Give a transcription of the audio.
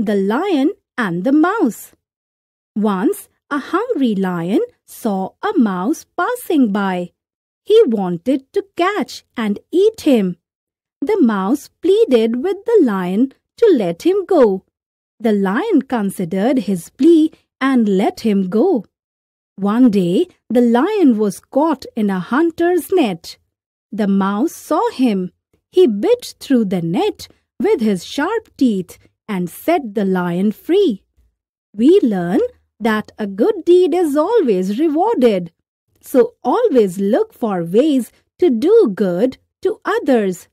The Lion and the Mouse Once a hungry lion saw a mouse passing by. He wanted to catch and eat him. The mouse pleaded with the lion to let him go. The lion considered his plea and let him go. One day, the lion was caught in a hunter's net. The mouse saw him. He bit through the net with his sharp teeth and set the lion free. We learn that a good deed is always rewarded. So always look for ways to do good to others